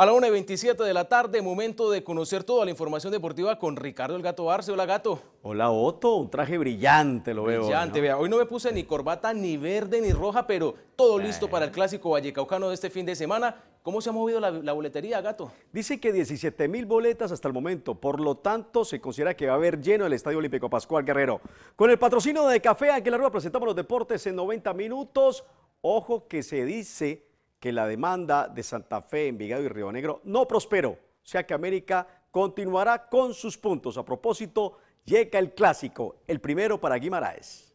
A la 1 y 27 de la tarde, momento de conocer toda la información deportiva con Ricardo El Gato Barce. Hola, Gato. Hola, Otto. Un traje brillante, lo veo. Brillante, vea. Hoy no me puse ni corbata, ni verde, ni roja, pero todo listo para el clásico vallecaucano de este fin de semana. ¿Cómo se ha movido la, boletería, Gato? Dice que 17 mil boletas hasta el momento. Por lo tanto, se considera que va a haber lleno el Estadio Olímpico Pascual Guerrero. Con el patrocinio de Café la presentamos los deportes en 90 minutos. Ojo que se dice que la demanda de Santa Fe, Envigado y Río Negro no prosperó, o sea que América continuará con sus puntos. A propósito, llega el clásico, el primero para Guimaraes.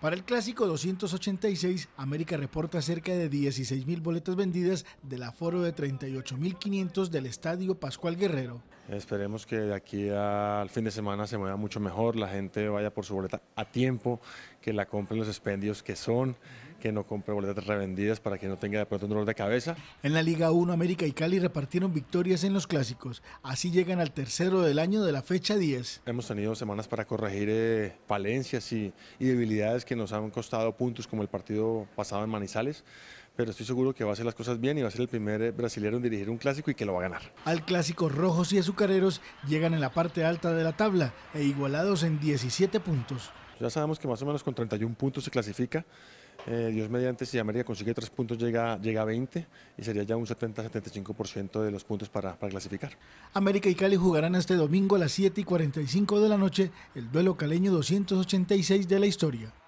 Para el clásico 286, América reporta cerca de 16.000 boletas vendidas del aforo de 38.500 del Estadio Pascual Guerrero. Esperemos que de aquí al fin de semana se mueva mucho mejor, la gente vaya por su boleta a tiempo, que la compren los expendios que son, que no compre boletas revendidas para que no tenga de pronto un dolor de cabeza. En la Liga 1, América y Cali repartieron victorias en los clásicos. Así llegan al tercero del año de la fecha 10. Hemos tenido semanas para corregir eh, falencias y debilidades que nos han costado puntos, como el partido pasado en Manizales pero estoy seguro que va a hacer las cosas bien y va a ser el primer eh, brasileño en dirigir un clásico y que lo va a ganar. Al clásico rojos y azucareros llegan en la parte alta de la tabla e igualados en 17 puntos. Ya sabemos que más o menos con 31 puntos se clasifica. Eh, Dios mediante, si América consigue tres puntos, llega, llega a 20 y sería ya un 70-75% de los puntos para, clasificar. América y Cali jugarán este domingo a las 7 y 45 de la noche el duelo caleño 286 de la historia.